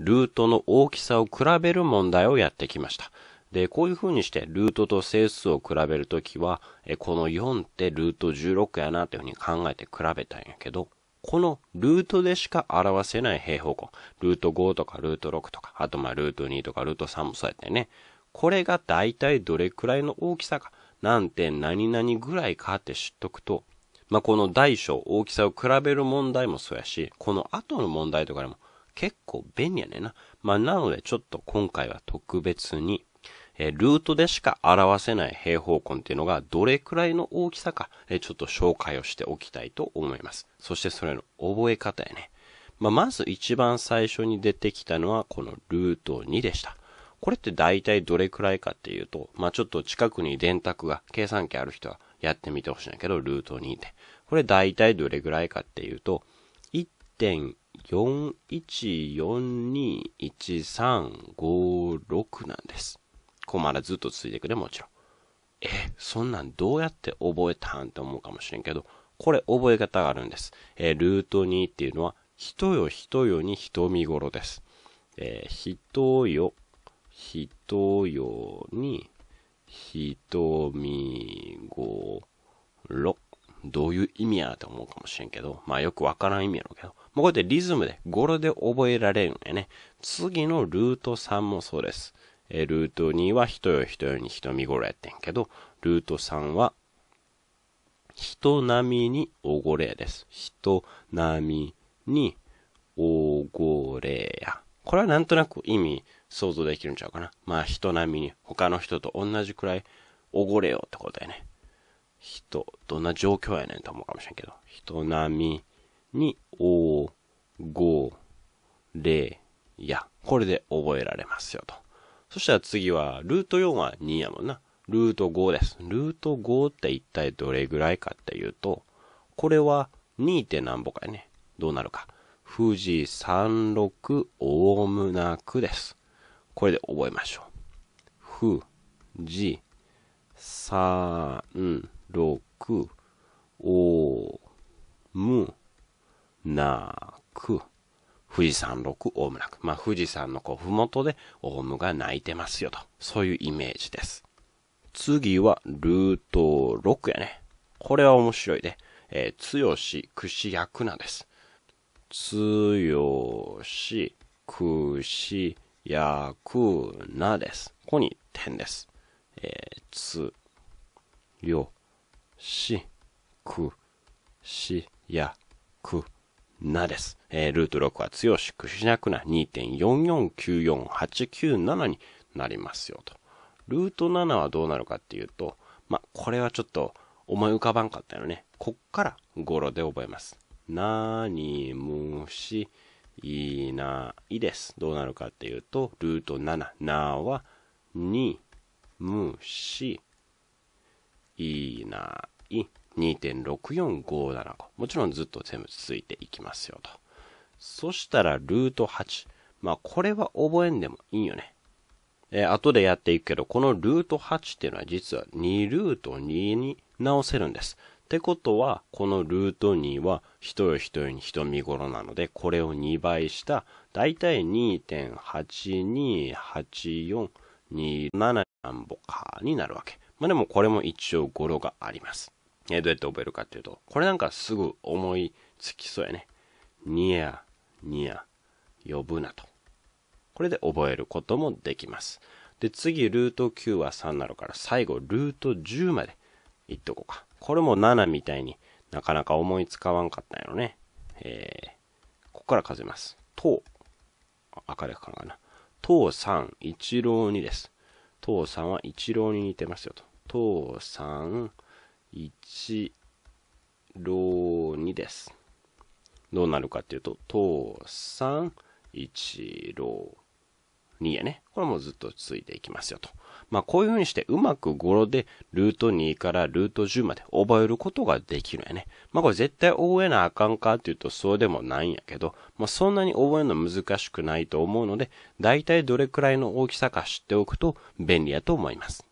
ルートの大きさを比べる問題をやってきました。で、こういう風にして、ルートと整数を比べるときは、この4ってルート16やなという風に考えて比べたんやけど、このルートでしか表せない平方根、ルート5とかルート6とか、あとまあルート2とかルート3もそうやってね、これが大体どれくらいの大きさか、何点何々ぐらいかって知っとくと、まあ、この大小、大きさを比べる問題もそうやし、この後の問題とかでも、結構便利やねんな。まあ、なのでちょっと今回は特別に、えルートでしか表せない平方根っていうのがどれくらいの大きさか、えちょっと紹介をしておきたいと思います。そしてそれの覚え方やね。まあ、まず一番最初に出てきたのはこのルート2でした。これって大体どれくらいかっていうと、まあ、ちょっと近くに電卓が、計算機ある人はやってみてほしいんだけど、ルート2で。これ大体どれくらいかっていうと、1.1 41421356なんです。コまらずっと続いていくね、もちろん。え、そんなんどうやって覚えたんって思うかもしれんけど、これ覚え方があるんです。えー、ルート2っていうのは、人よ人よに人見頃です。えー、人よ、人よに、人見頃。どういう意味やと思うかもしれんけど、まあよくわからん意味やろうけど、まこうやってリズムで語呂で覚えられるんやね。次のルート3もそうです。えルート2は人よ人よに人見頃やってんけど、ルート3は人並みにおごれです。人並みにおごれや。これはなんとなく意味想像できるんちゃうかな。まあ人並みに他の人と同じくらいおごれよってことやね。人、どんな状況やねんと思うかもしれんけど、人並みに、お、ご、れ、や。これで覚えられますよと。そしたら次は、ルート4は2やもんな。ルート5です。ルート5って一体どれぐらいかっていうと、これは 2. て何ぼかやね。どうなるか。富士山おむなくです。これで覚えましょう。富士山ろく、おむ、なく、富士山六おむなく。まあ、富士山のこう、ふもとでおむが鳴いてますよと。そういうイメージです。次は、ルート六やね。これは面白いね。えー、つよし、くしやくなです。つよし、くし、やくなです。ここに点です。えー、つ、よ、し、く、し、や、く、なです。えー、ルート6は強し、くしなくな2.4494897になりますよと。ルート7はどうなるかっていうと、まあ、これはちょっと思い浮かばんかったよね。こっから語呂で覚えます。なにむし、いな、いです。どうなるかっていうと、ルート7、なは、に、むし、いいな、い、2.64575。もちろんずっと全部続いていきますよと。そしたら、ルート8。まあ、これは覚えんでもいいよね。えー、後でやっていくけど、このルート8っていうのは実は2ルート2に直せるんです。ってことは、このルート2は、人よ人よに人見頃なので、これを2倍した、だいたい2 8 2 8 4 2 7何歩かになるわけ。まあでもこれも一応語呂があります。えー、どうやって覚えるかっていうと、これなんかすぐ思いつきそうやね。ニヤ、ニヤ、呼ぶなと。これで覚えることもできます。で、次、ルート9は3なのから、最後、ルート10まで言っとこうか。これも7みたいになかなか思いつかわんかったんやろね。えー、ここから数えます。と、赤で書かなかな。と3、一郎2です。と3は一郎に似てますよと。と三一ろ二です。どうなるかっていうと、と三一ろ二やね。これもずっと続いていきますよと。まあこういうふうにしてうまく語呂でルート2からルート10まで覚えることができるんやね。まあこれ絶対覚えなあかんかっていうとそうでもないんやけど、まあそんなに覚えるの難しくないと思うので、だいたいどれくらいの大きさか知っておくと便利やと思います。